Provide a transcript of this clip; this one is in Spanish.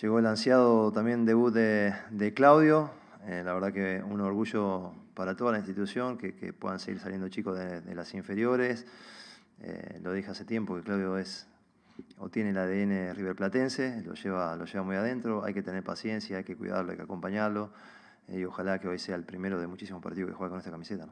Llegó el ansiado también debut de, Claudio. Eh, la verdad que un orgullo para toda la institución que, puedan seguir saliendo chicos de, las inferiores. Eh, lo dije hace tiempo que Claudio es o tiene el ADN riverplatense, lo lleva, lo lleva muy adentro. Hay que tener paciencia, hay que cuidarlo, hay que acompañarlo. Eh, y ojalá que hoy sea el primero de muchísimos partidos que juega con esta camiseta.